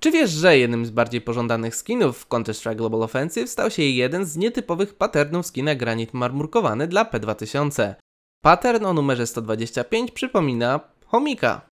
Czy wiesz, że jednym z bardziej pożądanych skinów w Counter-Strike Global Offensive stał się jeden z nietypowych patternów skina granit marmurkowany dla P2000? Pattern o numerze 125 przypomina chomika.